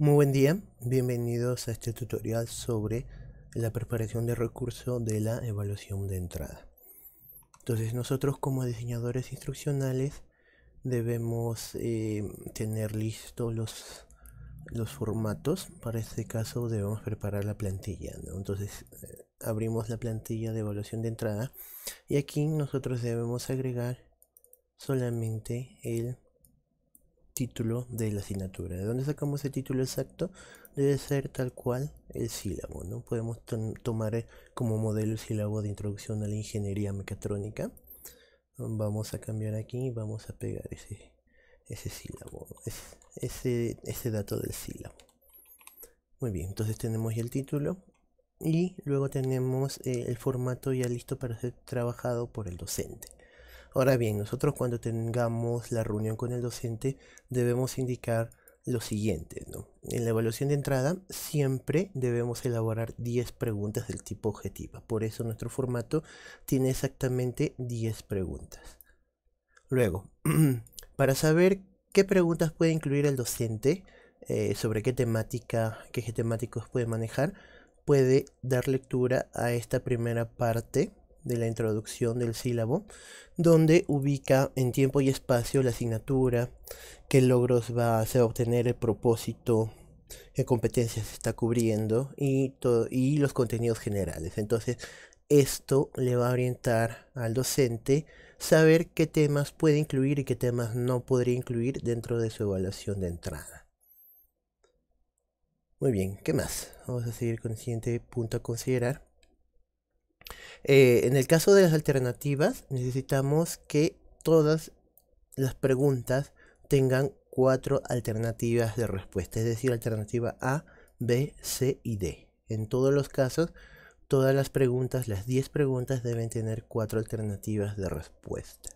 Muy buen día, bienvenidos a este tutorial sobre la preparación de recursos de la evaluación de entrada. Entonces nosotros como diseñadores instruccionales debemos eh, tener listos los, formatos, para este caso debemos preparar la plantilla. Entonces eh, abrimos la plantilla de evaluación de entrada y aquí nosotros debemos agregar solamente el título de la asignatura. ¿De dónde sacamos el título exacto? Debe ser tal cual el sílabo, ¿no? Podemos tomar eh, como modelo el sílabo de introducción a la ingeniería mecatrónica. Vamos a cambiar aquí y vamos a pegar ese, ese sílabo, ese, ese dato del sílabo. Muy bien, entonces tenemos ya el título y luego tenemos eh, el formato ya listo para ser trabajado por el docente. Ahora bien, nosotros cuando tengamos la reunión con el docente debemos indicar lo siguiente. En la evaluación de entrada siempre debemos elaborar 10 preguntas del tipo objetiva. Por eso nuestro formato tiene exactamente 10 preguntas. Luego, para saber qué preguntas puede incluir el docente, eh, sobre qué temática, qué temáticos puede manejar, puede dar lectura a esta primera parte de la introducción del sílabo, donde ubica en tiempo y espacio la asignatura, qué logros va a hacer obtener el propósito, qué competencias está cubriendo y, y los contenidos generales. Entonces, esto le va a orientar al docente saber qué temas puede incluir y qué temas no podría incluir dentro de su evaluación de entrada. Muy bien, ¿qué más? Vamos a seguir con el siguiente punto a considerar. Eh, en el caso de las alternativas, necesitamos que todas las preguntas tengan cuatro alternativas de respuesta, es decir, alternativa A, B, C y D. En todos los casos, todas las preguntas, las 10 preguntas deben tener cuatro alternativas de respuesta.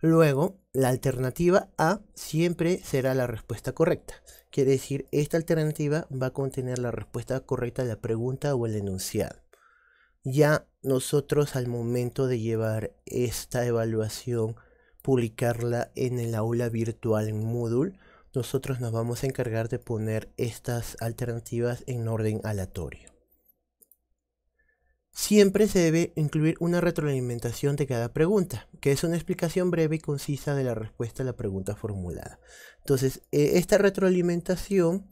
Luego, la alternativa A siempre será la respuesta correcta. Quiere decir, esta alternativa va a contener la respuesta correcta a la pregunta o el enunciado ya nosotros al momento de llevar esta evaluación, publicarla en el aula virtual en Moodle, nosotros nos vamos a encargar de poner estas alternativas en orden aleatorio. Siempre se debe incluir una retroalimentación de cada pregunta, que es una explicación breve y concisa de la respuesta a la pregunta formulada. Entonces, e, esta retroalimentación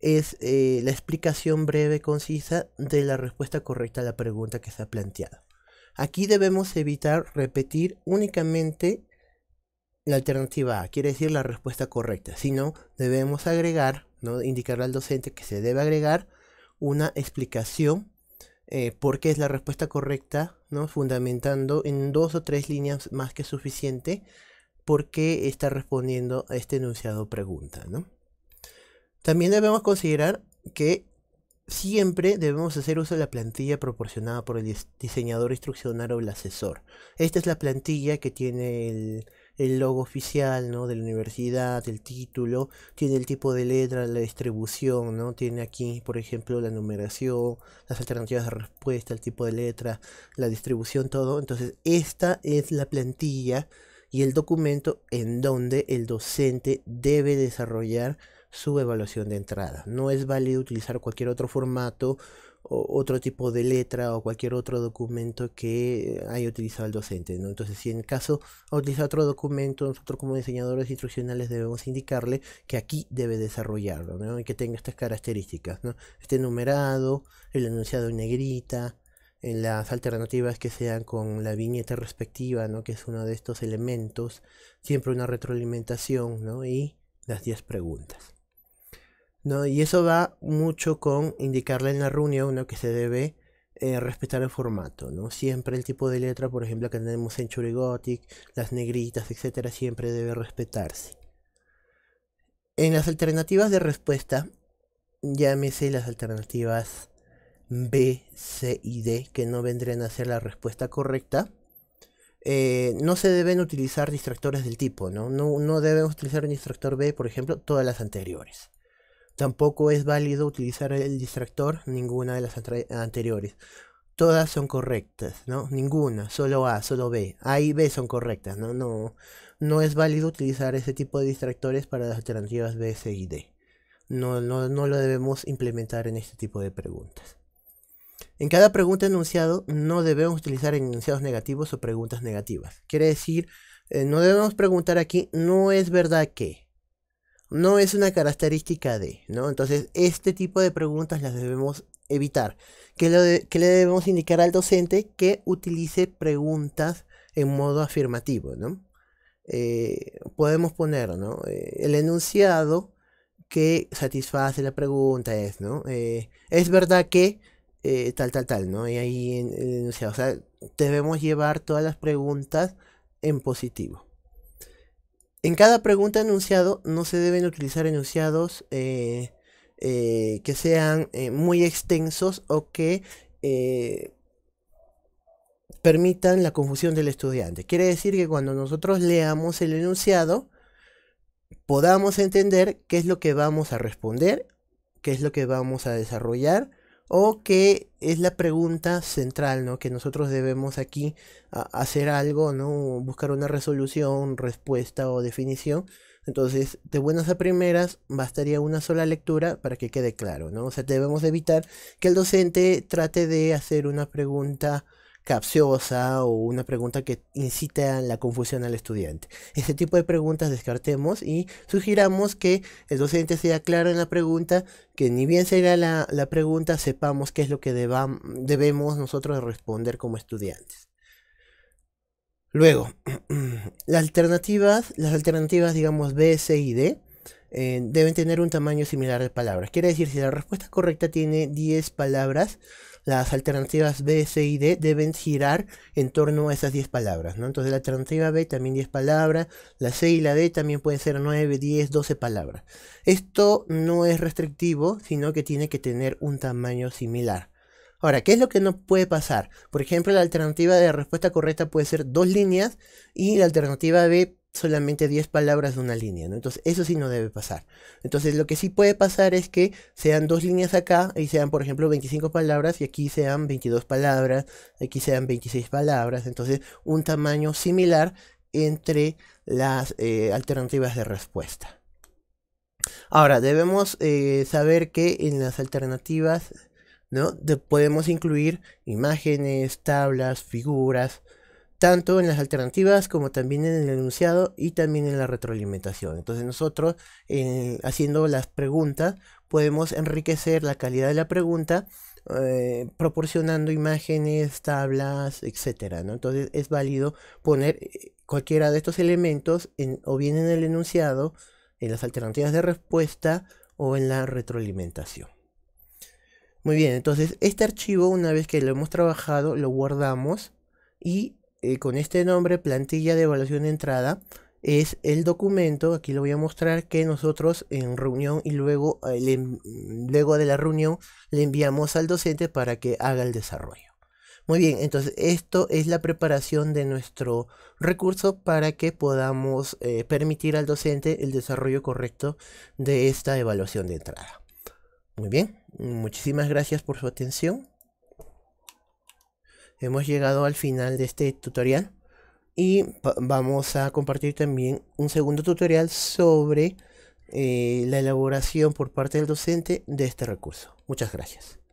es eh, la explicación breve, concisa de la respuesta correcta a la pregunta que se ha planteado. Aquí debemos evitar repetir únicamente la alternativa A, quiere decir la respuesta correcta, sino debemos agregar, ¿no? indicarle al docente que se debe agregar una explicación porque eh, por qué es la respuesta correcta, ¿no? fundamentando en dos o tres líneas más que suficiente por qué está respondiendo a este enunciado pregunta. ¿no? También debemos considerar que siempre debemos hacer uso de la plantilla proporcionada por el diseñador instruccional o el asesor. Esta es la plantilla que tiene el, el logo oficial ¿no? de la universidad, el título, tiene el tipo de letra, la distribución, ¿no? tiene aquí, por ejemplo, la numeración, las alternativas de respuesta, el tipo de letra, la distribución, todo. Entonces, esta es la plantilla y el documento en donde el docente debe desarrollar su evaluación de entrada. No es válido utilizar cualquier otro formato o otro tipo de letra o cualquier otro documento que haya utilizado el docente. Entonces, si en caso ha utilizado otro documento, nosotros como diseñadores instruccionales debemos indicarle que aquí debe desarrollarlo y que tenga estas características. ¿no? Este numerado, el enunciado en negrita, en las alternativas que sean con la viñeta respectiva, que es uno de estos elementos, siempre una retroalimentación ¿no? y las 10 preguntas. Y eso va mucho con indicarle en la reunión que se debe eh, respetar el formato, Siempre el tipo de letra, por ejemplo, que tenemos en Churigotic, las negritas, etcétera, siempre debe respetarse. En las alternativas de respuesta, llámese las alternativas B, C y D, que no vendrían a ser la respuesta correcta. Eh, no se deben utilizar distractores del tipo, ¿no? ¿no? No debemos utilizar un distractor B, por ejemplo, todas las anteriores. Tampoco es válido utilizar el distractor ninguna de las anteriores. Todas son correctas, ¿no? Ninguna, solo A, solo B. A y B son correctas, ¿no? No, no es válido utilizar ese tipo de distractores para las alternativas B, C y D. No, no, lo debemos implementar en este tipo de preguntas. En cada pregunta enunciado no debemos utilizar enunciados negativos o preguntas negativas. Quiere decir, eh, no debemos preguntar aquí, no es verdad que no es una característica de, ¿no? Entonces, este tipo de preguntas las debemos evitar. ¿Qué, le debemos indicar al docente? Que utilice preguntas en modo afirmativo, ¿no? Eh, podemos poner, ¿no? Eh, el enunciado que satisface la pregunta es, ¿no? Eh, es verdad que tal, tal, tal, ¿no? Y ahí en el enunciado, o sea, debemos llevar todas las preguntas en positivo. En cada pregunta enunciado no se deben utilizar enunciados eh, eh, que sean eh, muy extensos o que permitan la confusión del estudiante. Quiere decir que cuando nosotros leamos el enunciado, podamos entender qué es lo que vamos a responder, qué es lo que vamos a desarrollar o que es la pregunta central, ¿no? Que nosotros debemos aquí hacer algo, ¿no? Buscar una resolución, respuesta o definición. Entonces, de buenas a primeras, bastaría una sola lectura para que quede claro, ¿no? O sea, debemos evitar que el docente trate de hacer una pregunta capciosa o una pregunta que incita la confusión al estudiante. Ese tipo de preguntas descartemos y sugiramos que el docente sea claro en la pregunta, que ni bien sea la, la pregunta, sepamos qué es lo que debemos nosotros responder como estudiantes. Luego, las alternativas, las alternativas digamos B, C y D, eh, deben tener un tamaño similar de palabras. Quiere decir, si la respuesta correcta tiene 10 palabras, las alternativas B, C y D deben girar en torno a esas 10 palabras, ¿no? Entonces la alternativa B también 10 palabras, la C y la D también pueden ser 9, 10, 12 palabras. Esto no es restrictivo, sino que tiene que tener un tamaño similar. Ahora, ¿qué es lo que no puede pasar? Por ejemplo, la alternativa de respuesta correcta puede ser dos líneas y la alternativa B solamente 10 palabras de una línea, Entonces, eso sí no debe pasar. Entonces, lo que sí puede pasar es que sean dos líneas acá y sean, por ejemplo, 25 palabras y aquí sean 22 palabras, aquí sean 26 palabras. Entonces, un tamaño similar entre las eh, alternativas de respuesta. Ahora, debemos eh, saber que en las alternativas, ¿no? podemos incluir imágenes, tablas, figuras, tanto en las alternativas como también en el enunciado y también en la retroalimentación. Entonces nosotros haciendo las preguntas podemos enriquecer la calidad de la pregunta eh, proporcionando imágenes, tablas, etcétera. Entonces es válido poner eh, cualquiera de estos elementos en, o bien en el enunciado, en las alternativas de respuesta o en la retroalimentación. Muy bien, entonces este archivo una vez que lo hemos trabajado lo guardamos y eh, con este nombre, plantilla de evaluación de entrada, es el documento, aquí lo voy a mostrar, que nosotros en reunión y luego, eh, luego de la reunión le enviamos al docente para que haga el desarrollo. Muy bien, entonces esto es la preparación de nuestro recurso para que podamos eh, permitir al docente el desarrollo correcto de esta evaluación de entrada. Muy bien, muchísimas gracias por su atención hemos llegado al final de este tutorial y vamos a compartir también un segundo tutorial sobre eh, la elaboración por parte del docente de este recurso. Muchas gracias.